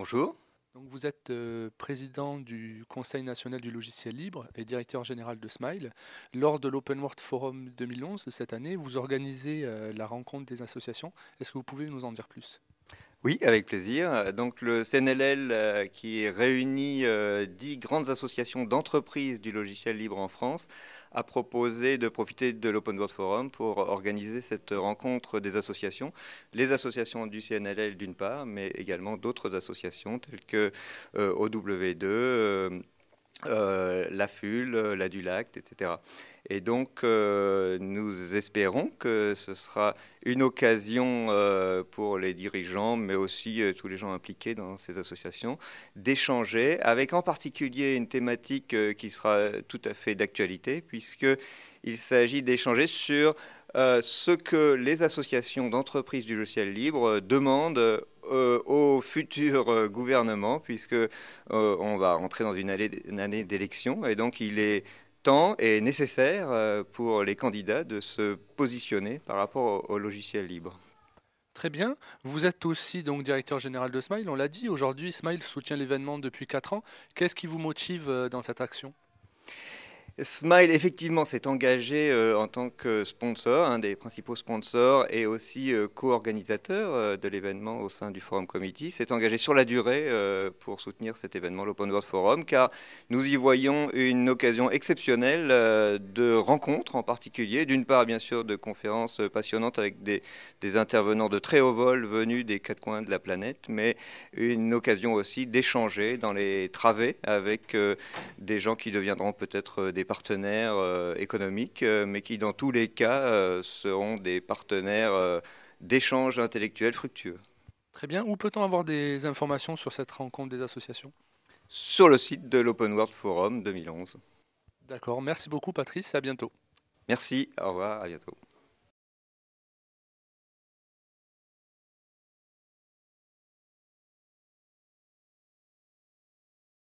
Bonjour. Donc vous êtes euh, président du Conseil national du logiciel libre et directeur général de Smile. Lors de l'Open World Forum 2011 de cette année, vous organisez euh, la rencontre des associations. Est-ce que vous pouvez nous en dire plus oui, avec plaisir. Donc le CNLL euh, qui réunit euh, dix grandes associations d'entreprises du logiciel libre en France a proposé de profiter de l'Open World Forum pour organiser cette rencontre des associations, les associations du CNLL d'une part, mais également d'autres associations telles que euh, OW2. Euh, fule, euh, la du l'adulacte, etc. Et donc, euh, nous espérons que ce sera une occasion pour les dirigeants, mais aussi tous les gens impliqués dans ces associations, d'échanger avec en particulier une thématique qui sera tout à fait d'actualité, puisqu'il s'agit d'échanger sur ce que les associations d'entreprises du logiciel libre demandent euh, au futur euh, gouvernement, puisque euh, on va entrer dans une année, d'élection, et donc il est temps et nécessaire pour les candidats de se positionner par rapport au, logiciel libre. Très bien. Vous êtes aussi donc directeur général de Smile, on l'a dit. Aujourd'hui, Smile soutient l'événement depuis 4 ans. Qu'est-ce qui vous motive dans cette action Smile, effectivement, s'est engagé euh, en tant que sponsor, un des principaux sponsors et aussi euh, co-organisateur euh, de l'événement au sein du Forum Committee, s'est engagé sur la durée pour soutenir cet événement, l'Open World Forum, car nous y voyons une occasion exceptionnelle de rencontres en particulier, d'une part, bien sûr, de conférences passionnantes avec des, des intervenants de très haut vol venus des quatre coins de la planète, mais une occasion aussi d'échanger dans les travées avec des gens qui deviendront peut-être des partenaires euh, économiques, euh, mais qui dans tous les cas euh, seront des partenaires d'échanges intellectuels fructueux. Très bien. Où peut-on avoir des informations sur cette rencontre des associations Sur le site de l'Open World Forum 2011. D'accord. Merci beaucoup, Patrice. À bientôt. Merci. Au revoir. À bientôt.